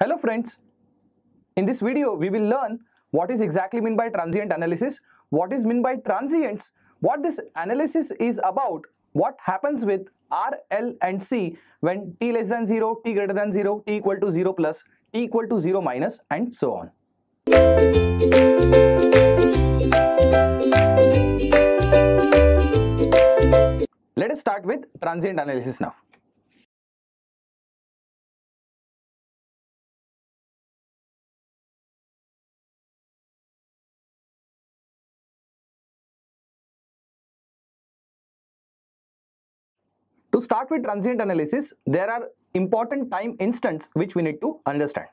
Hello friends, in this video we will learn what is exactly mean by transient analysis, what is mean by transients, what this analysis is about, what happens with R, L and C when t less than 0, t greater than 0, t equal to 0 plus, t equal to 0 minus and so on. Let us start with transient analysis now. To start with transient analysis, there are important time instants which we need to understand.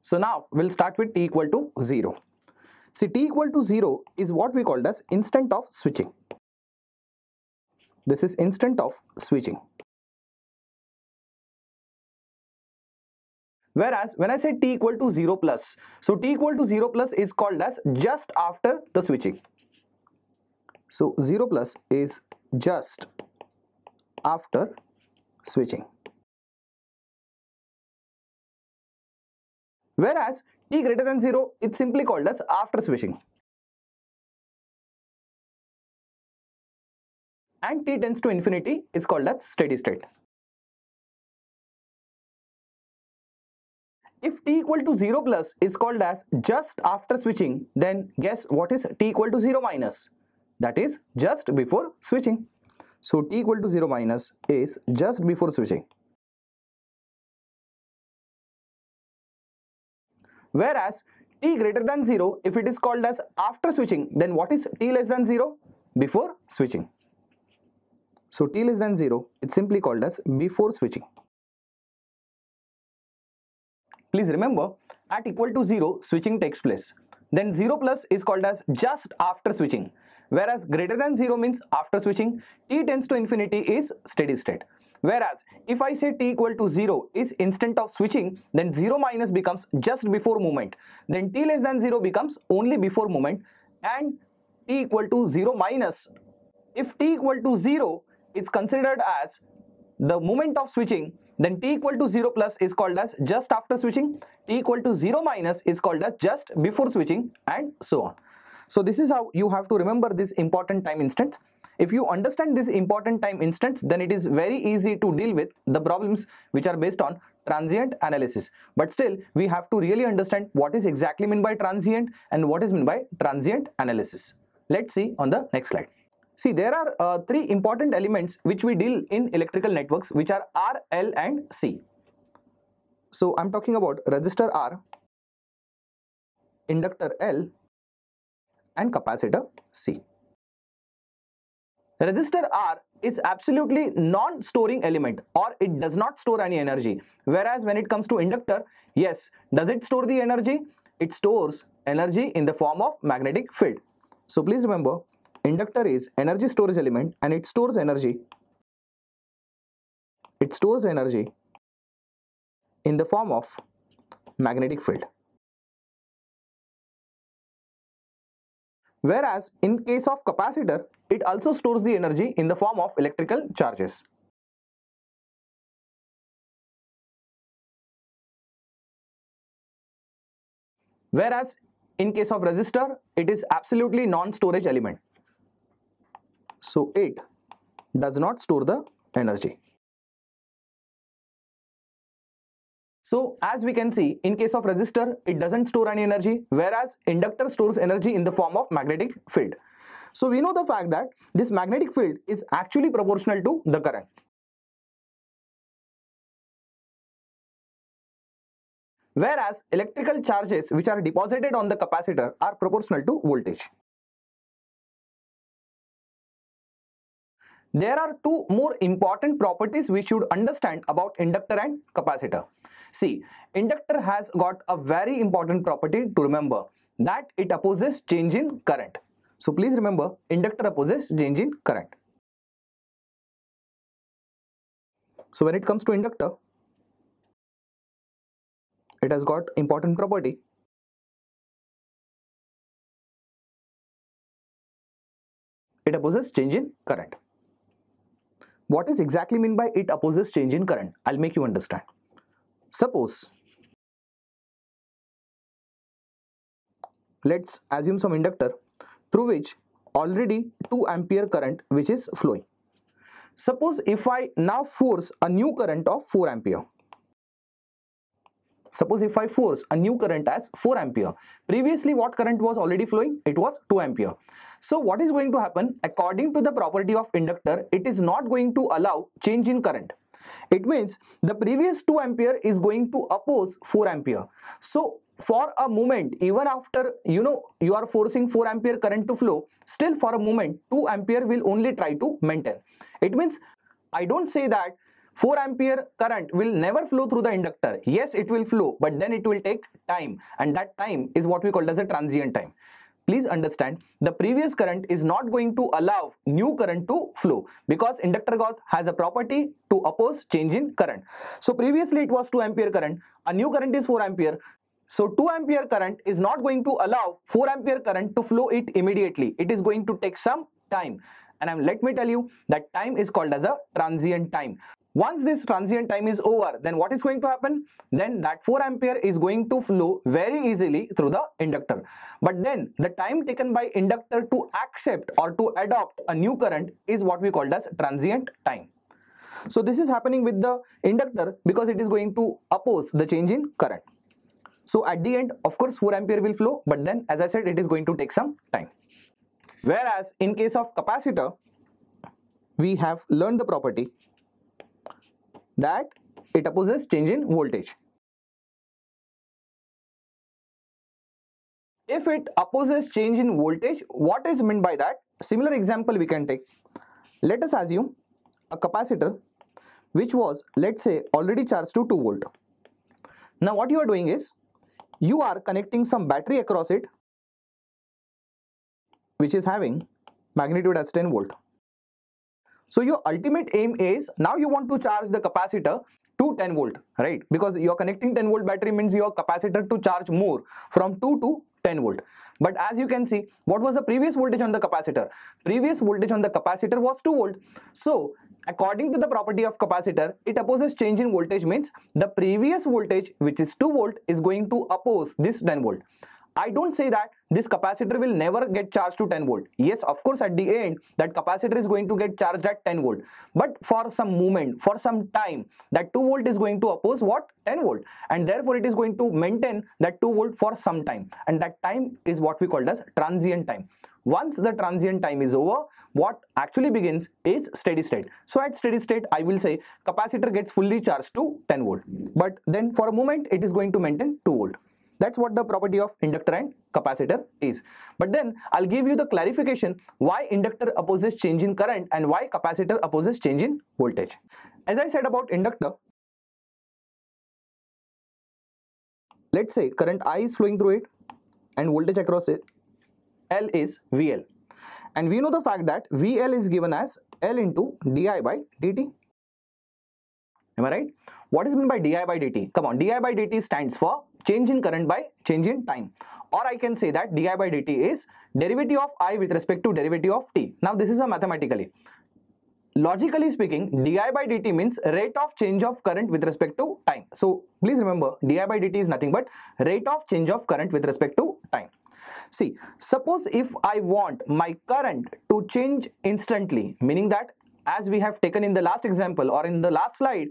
So now we'll start with t equal to 0. See t equal to 0 is what we called as instant of switching. This is instant of switching. Whereas when I say t equal to 0 plus, so t equal to 0 plus is called as just after the switching. So 0 plus is just after switching. Whereas t greater than 0, it's simply called as after switching. and t tends to infinity is called as steady state. If t equal to 0 plus is called as just after switching, then guess what is t equal to 0 minus? That is just before switching. So t equal to 0 minus is just before switching. Whereas t greater than 0, if it is called as after switching, then what is t less than 0? Before switching. So t less than 0, it's simply called as before switching. Please remember, at equal to 0, switching takes place. Then 0 plus is called as just after switching. Whereas greater than 0 means after switching, t tends to infinity is steady state. Whereas if I say t equal to 0 is instant of switching, then 0 minus becomes just before movement. Then t less than 0 becomes only before movement and t equal to 0 minus. If t equal to 0, it's considered as the moment of switching then t equal to 0 plus is called as just after switching t equal to 0 minus is called as just before switching and so on so this is how you have to remember this important time instance if you understand this important time instance then it is very easy to deal with the problems which are based on transient analysis but still we have to really understand what is exactly meant by transient and what is meant by transient analysis let's see on the next slide See, there are uh, three important elements which we deal in electrical networks, which are R, L and C. So I'm talking about resistor R, inductor L and capacitor C. Resistor R is absolutely non-storing element or it does not store any energy. Whereas when it comes to inductor, yes, does it store the energy? It stores energy in the form of magnetic field. So please remember, Inductor is energy storage element and it stores energy. It stores energy in the form of magnetic field. Whereas in case of capacitor, it also stores the energy in the form of electrical charges. Whereas in case of resistor, it is absolutely non-storage element. So it does not store the energy. So as we can see, in case of resistor, it doesn't store any energy, whereas inductor stores energy in the form of magnetic field. So we know the fact that this magnetic field is actually proportional to the current. Whereas electrical charges which are deposited on the capacitor are proportional to voltage. There are two more important properties we should understand about inductor and capacitor. See, inductor has got a very important property to remember that it opposes change in current. So please remember inductor opposes change in current. So when it comes to inductor, it has got important property it opposes change in current. What is exactly mean by it opposes change in current? I'll make you understand. Suppose, let's assume some inductor through which already 2 ampere current which is flowing. Suppose if I now force a new current of 4 ampere. Suppose if I force a new current as 4 ampere. Previously what current was already flowing? It was 2 ampere. So what is going to happen? According to the property of inductor, it is not going to allow change in current. It means the previous 2 ampere is going to oppose 4 ampere. So for a moment, even after you know you are forcing 4 ampere current to flow, still for a moment 2 ampere will only try to maintain. It means I don't say that 4 ampere current will never flow through the inductor. Yes, it will flow, but then it will take time and that time is what we call as a transient time please understand the previous current is not going to allow new current to flow because inductor goth has a property to oppose change in current. So previously it was 2 ampere current, a new current is 4 ampere. So 2 ampere current is not going to allow 4 ampere current to flow it immediately. It is going to take some time and I'm, let me tell you that time is called as a transient time. Once this transient time is over, then what is going to happen? Then that 4 ampere is going to flow very easily through the inductor. But then the time taken by inductor to accept or to adopt a new current is what we called as transient time. So this is happening with the inductor because it is going to oppose the change in current. So at the end, of course, 4 ampere will flow, but then as I said, it is going to take some time. Whereas in case of capacitor, we have learned the property that it opposes change in voltage. If it opposes change in voltage, what is meant by that? Similar example we can take. Let us assume a capacitor which was let's say already charged to 2 volt. Now what you are doing is you are connecting some battery across it which is having magnitude as 10 volt. So your ultimate aim is now you want to charge the capacitor to 10 volt, right? Because you're connecting 10 volt battery means your capacitor to charge more from 2 to 10 volt. But as you can see, what was the previous voltage on the capacitor? Previous voltage on the capacitor was 2 volt. So according to the property of capacitor, it opposes change in voltage means the previous voltage which is 2 volt is going to oppose this 10 volt. I don't say that this capacitor will never get charged to 10 volt. Yes, of course, at the end, that capacitor is going to get charged at 10 volt. But for some moment, for some time, that 2 volt is going to oppose what? 10 volt. And therefore, it is going to maintain that 2 volt for some time. And that time is what we call as transient time. Once the transient time is over, what actually begins is steady state. So at steady state, I will say capacitor gets fully charged to 10 volt. But then for a moment, it is going to maintain 2 volt. That's what the property of inductor and capacitor is. But then I'll give you the clarification why inductor opposes change in current and why capacitor opposes change in voltage. As I said about inductor, let's say current I is flowing through it and voltage across it L is VL and we know the fact that VL is given as L into di by dt. Am I right? What is meant by di by dt? Come on, di by dt stands for change in current by change in time or I can say that di by dt is derivative of i with respect to derivative of t. Now this is a mathematically. Logically speaking di by dt means rate of change of current with respect to time. So please remember di by dt is nothing but rate of change of current with respect to time. See suppose if I want my current to change instantly meaning that as we have taken in the last example or in the last slide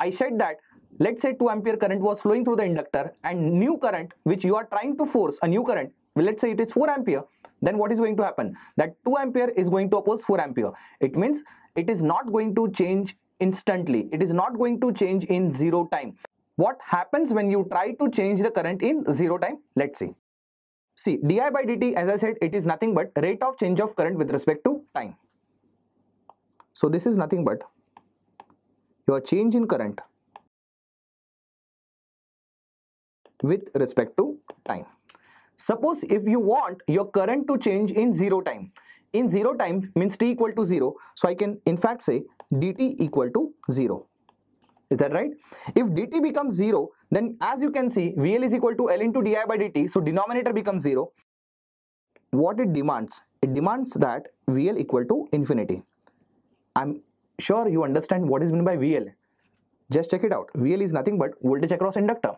I said that Let's say 2 ampere current was flowing through the inductor and new current which you are trying to force, a new current, let's say it is 4 ampere, then what is going to happen? That 2 ampere is going to oppose 4 ampere. It means it is not going to change instantly. It is not going to change in 0 time. What happens when you try to change the current in 0 time? Let's see. See, di by dt, as I said, it is nothing but rate of change of current with respect to time. So this is nothing but your change in current with respect to time. Suppose if you want your current to change in 0 time. In 0 time means t equal to 0. So I can in fact say dt equal to 0. Is that right? If dt becomes 0, then as you can see, VL is equal to L into di by dt. So denominator becomes 0. What it demands? It demands that VL equal to infinity. I'm sure you understand what is meant by VL. Just check it out. VL is nothing but voltage across inductor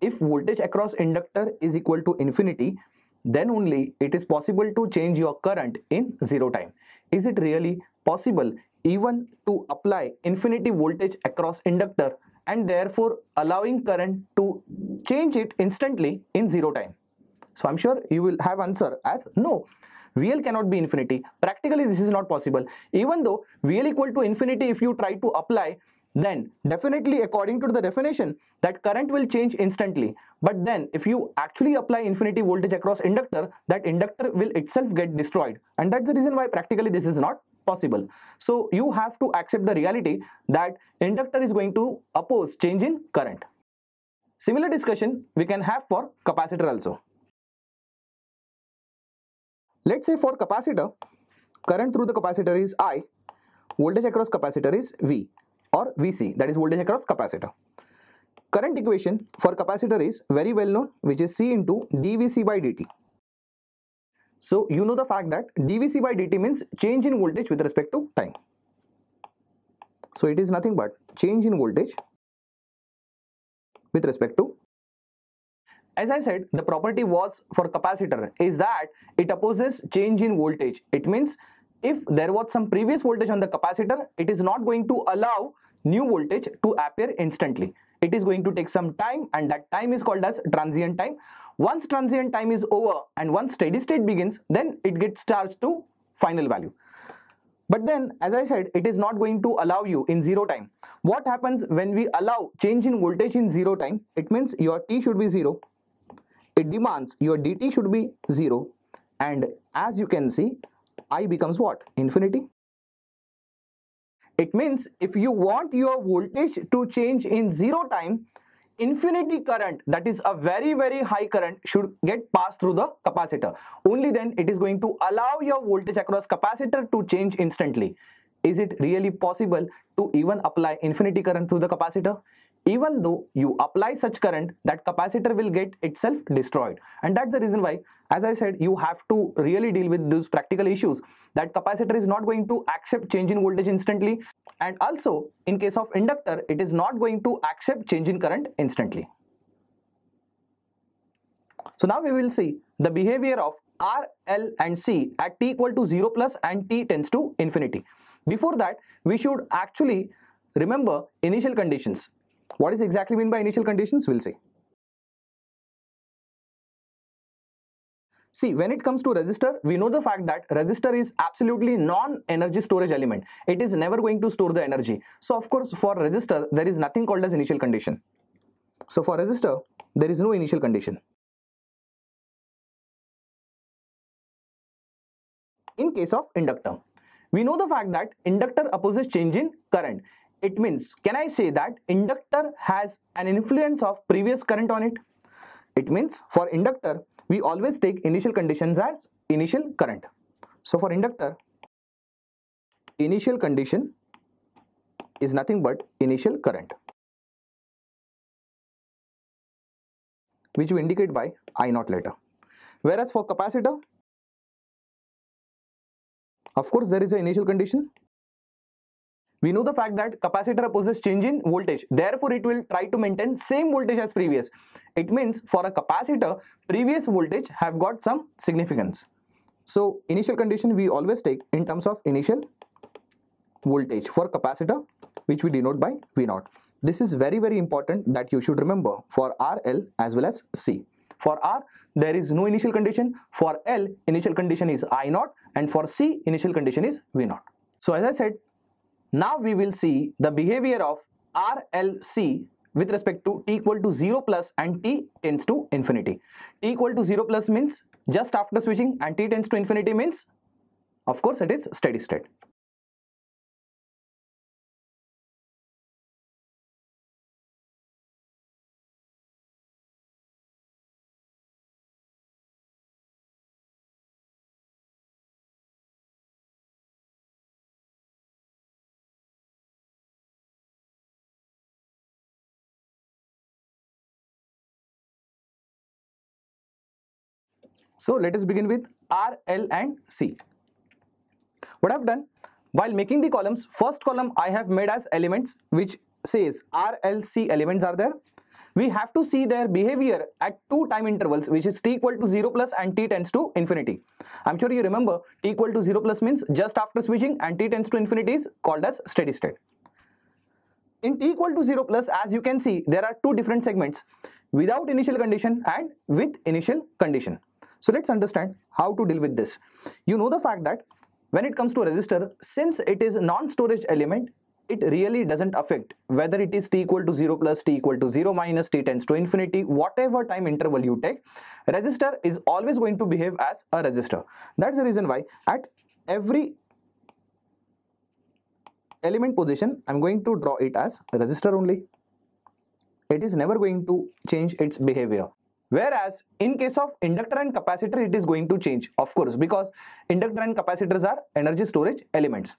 if voltage across inductor is equal to infinity, then only it is possible to change your current in zero time. Is it really possible even to apply infinity voltage across inductor and therefore allowing current to change it instantly in zero time? So I'm sure you will have answer as no. VL cannot be infinity. Practically this is not possible. Even though VL equal to infinity if you try to apply then definitely according to the definition that current will change instantly but then if you actually apply infinity voltage across inductor that inductor will itself get destroyed and that's the reason why practically this is not possible so you have to accept the reality that inductor is going to oppose change in current similar discussion we can have for capacitor also let's say for capacitor current through the capacitor is i voltage across capacitor is v or VC that is voltage across capacitor. Current equation for capacitor is very well known which is C into dVC by dt. So you know the fact that dVC by dt means change in voltage with respect to time. So it is nothing but change in voltage with respect to as I said the property was for capacitor is that it opposes change in voltage it means if there was some previous voltage on the capacitor, it is not going to allow new voltage to appear instantly. It is going to take some time and that time is called as transient time. Once transient time is over and once steady state begins, then it gets charged to final value. But then, as I said, it is not going to allow you in zero time. What happens when we allow change in voltage in zero time? It means your t should be zero. It demands your dt should be zero. And as you can see, i becomes what? Infinity. It means if you want your voltage to change in zero time, infinity current that is a very very high current should get passed through the capacitor. Only then it is going to allow your voltage across capacitor to change instantly. Is it really possible to even apply infinity current through the capacitor? Even though you apply such current, that capacitor will get itself destroyed. And that's the reason why as I said, you have to really deal with those practical issues that capacitor is not going to accept change in voltage instantly. And also in case of inductor, it is not going to accept change in current instantly. So now we will see the behavior of R, L and C at t equal to 0 plus and t tends to infinity. Before that, we should actually remember initial conditions. What is exactly mean by initial conditions? We'll see. See, when it comes to resistor, we know the fact that resistor is absolutely non-energy storage element. It is never going to store the energy. So, of course, for resistor, there is nothing called as initial condition. So, for resistor, there is no initial condition. In case of inductor, we know the fact that inductor opposes change in current. It means, can I say that inductor has an influence of previous current on it? It means for inductor, we always take initial conditions as initial current. So for inductor, initial condition is nothing but initial current, which we indicate by I naught later. Whereas for capacitor, of course there is an initial condition we know the fact that capacitor possesses change in voltage. Therefore, it will try to maintain same voltage as previous. It means for a capacitor, previous voltage have got some significance. So, initial condition we always take in terms of initial voltage for capacitor which we denote by V0. This is very very important that you should remember for R, L as well as C. For R, there is no initial condition. For L, initial condition is I0 and for C, initial condition is V0. So as I said, now we will see the behavior of RLC with respect to t equal to 0 plus and t tends to infinity. t equal to 0 plus means just after switching and t tends to infinity means of course it is steady state. So let us begin with R, L and C. What I have done, while making the columns, first column I have made as elements which says R, L, C elements are there. We have to see their behavior at two time intervals which is t equal to 0 plus and t tends to infinity. I'm sure you remember t equal to 0 plus means just after switching and t tends to infinity is called as steady state. In t equal to 0 plus as you can see there are two different segments without initial condition and with initial condition. So let's understand how to deal with this. You know the fact that when it comes to resistor, since it is non-storage element, it really doesn't affect whether it is t equal to 0 plus t equal to 0 minus t tends to infinity whatever time interval you take resistor is always going to behave as a resistor that's the reason why at every element position i'm going to draw it as resistor only it is never going to change its behavior Whereas in case of inductor and capacitor, it is going to change, of course, because inductor and capacitors are energy storage elements.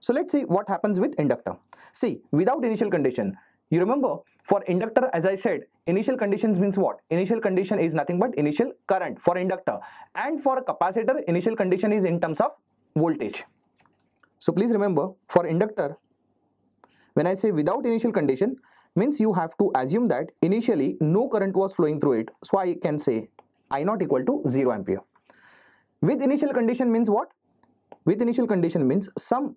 So let's see what happens with inductor. See, without initial condition, you remember for inductor, as I said, initial conditions means what? Initial condition is nothing but initial current for inductor. And for capacitor, initial condition is in terms of voltage. So please remember for inductor, when I say without initial condition, means you have to assume that initially no current was flowing through it so I can say I not equal to 0 ampere with initial condition means what with initial condition means some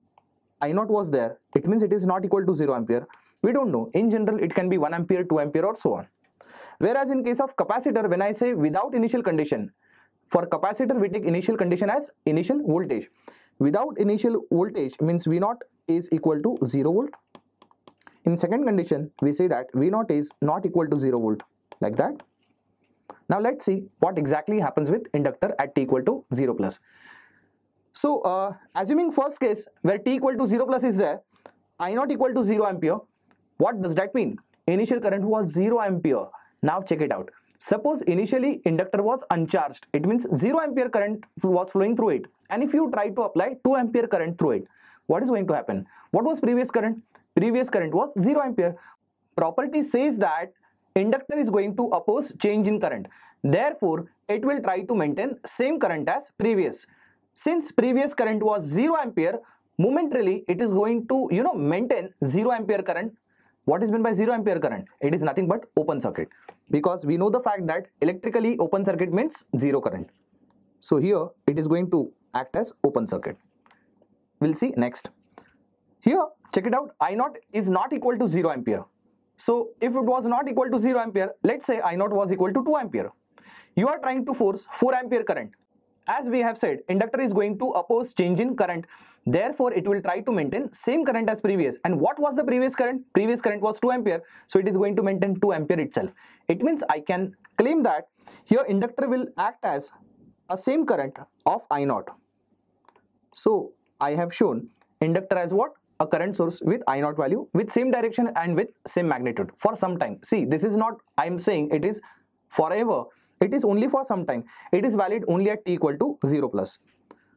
I naught was there it means it is not equal to 0 ampere we don't know in general it can be 1 ampere 2 ampere or so on whereas in case of capacitor when I say without initial condition for capacitor we take initial condition as initial voltage without initial voltage means V naught is equal to 0 volt in second condition, we say that V0 is not equal to 0 volt, like that. Now let's see what exactly happens with inductor at t equal to 0 plus. So uh, assuming first case where t equal to 0 plus is there, I0 equal to 0 ampere, what does that mean? Initial current was 0 ampere. Now check it out. Suppose initially inductor was uncharged, it means 0 ampere current was flowing through it. And if you try to apply 2 ampere current through it, what is going to happen? What was previous current? previous current was 0 ampere. Property says that inductor is going to oppose change in current. Therefore, it will try to maintain same current as previous. Since previous current was 0 ampere, momentarily it is going to, you know, maintain 0 ampere current. What is meant by 0 ampere current? It is nothing but open circuit because we know the fact that electrically open circuit means 0 current. So here it is going to act as open circuit. We'll see next. Here, check it out, I naught is not equal to 0 ampere. So if it was not equal to 0 ampere, let's say I naught was equal to 2 ampere. You are trying to force 4 ampere current. As we have said, inductor is going to oppose change in current. Therefore, it will try to maintain same current as previous. And what was the previous current? Previous current was 2 ampere. So it is going to maintain 2 ampere itself. It means I can claim that here inductor will act as a same current of I naught. So I have shown inductor as what? a current source with I naught value with same direction and with same magnitude for some time. See, this is not, I am saying it is forever. It is only for some time. It is valid only at t equal to 0 plus.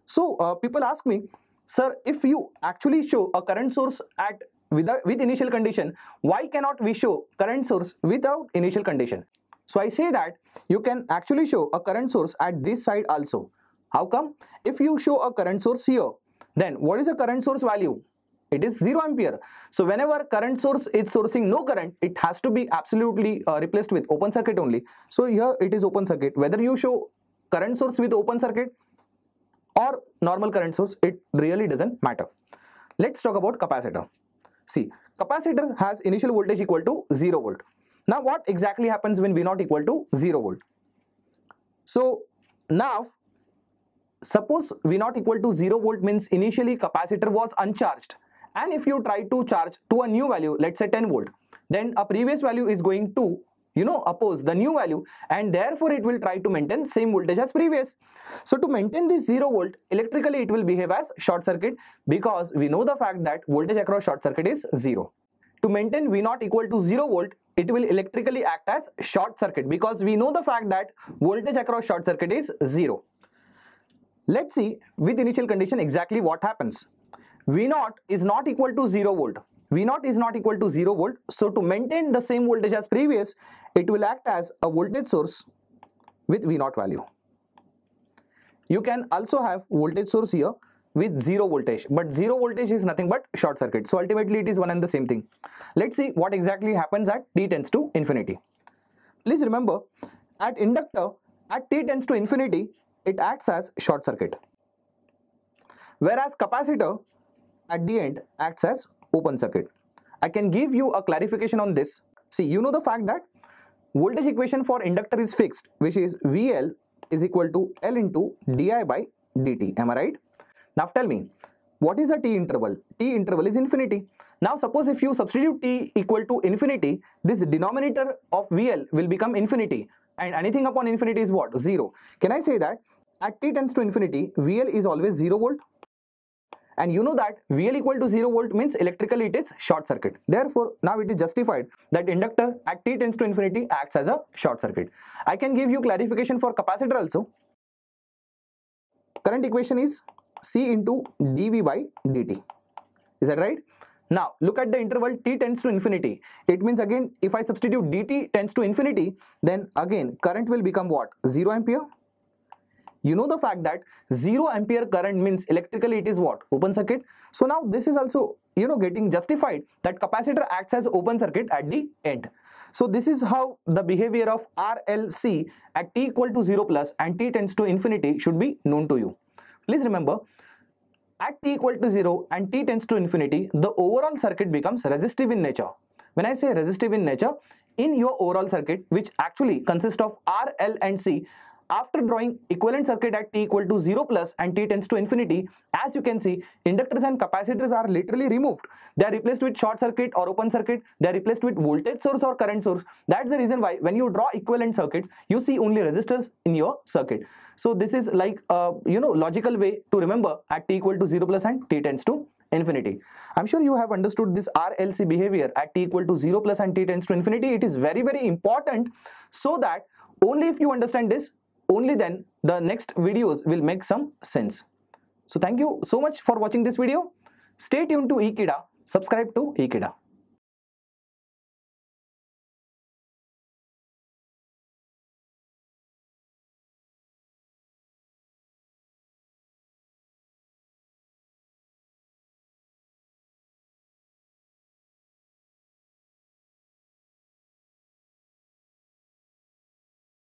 So uh, people ask me, sir, if you actually show a current source at with, a, with initial condition, why cannot we show current source without initial condition? So I say that you can actually show a current source at this side also. How come? If you show a current source here, then what is the current source value? it is 0 ampere. So whenever current source is sourcing no current, it has to be absolutely uh, replaced with open circuit only. So here it is open circuit. Whether you show current source with open circuit or normal current source, it really doesn't matter. Let's talk about capacitor. See, capacitor has initial voltage equal to 0 volt. Now what exactly happens when V0 equal to 0 volt? So now suppose V0 equal to 0 volt means initially capacitor was uncharged and if you try to charge to a new value let's say 10 volt then a previous value is going to you know oppose the new value and therefore it will try to maintain same voltage as previous so to maintain this zero volt electrically it will behave as short circuit because we know the fact that voltage across short circuit is zero to maintain v not equal to zero volt it will electrically act as short circuit because we know the fact that voltage across short circuit is zero let's see with initial condition exactly what happens V0 is not equal to 0 volt. V0 is not equal to 0 volt. So to maintain the same voltage as previous, it will act as a voltage source with V0 value. You can also have voltage source here with 0 voltage but 0 voltage is nothing but short circuit. So ultimately it is one and the same thing. Let's see what exactly happens at t tends to infinity. Please remember at inductor at t tends to infinity it acts as short circuit. Whereas capacitor at the end acts as open circuit. I can give you a clarification on this. See, you know the fact that voltage equation for inductor is fixed, which is VL is equal to L into di by dt. Am I right? Now tell me, what is the t interval? t interval is infinity. Now suppose if you substitute t equal to infinity, this denominator of VL will become infinity and anything upon infinity is what? 0. Can I say that at t tends to infinity, VL is always 0 volt? And you know that VL equal to 0 volt means electrically it is short circuit. Therefore, now it is justified that inductor at t tends to infinity acts as a short circuit. I can give you clarification for capacitor also. Current equation is C into dV by dt. Is that right? Now, look at the interval t tends to infinity. It means again, if I substitute dt tends to infinity, then again current will become what? 0 ampere you know the fact that zero ampere current means electrically it is what open circuit so now this is also you know getting justified that capacitor acts as open circuit at the end so this is how the behavior of RLC at t equal to 0 plus and t tends to infinity should be known to you please remember at t equal to 0 and t tends to infinity the overall circuit becomes resistive in nature when I say resistive in nature in your overall circuit which actually consists of R, L and C after drawing equivalent circuit at t equal to 0 plus and t tends to infinity, as you can see, inductors and capacitors are literally removed. They are replaced with short circuit or open circuit. They are replaced with voltage source or current source. That's the reason why when you draw equivalent circuits, you see only resistors in your circuit. So this is like, a you know, logical way to remember at t equal to 0 plus and t tends to infinity. I'm sure you have understood this RLC behavior at t equal to 0 plus and t tends to infinity. It is very, very important so that only if you understand this, only then the next videos will make some sense. So thank you so much for watching this video. Stay tuned to Ikeda. Subscribe to Ikeda.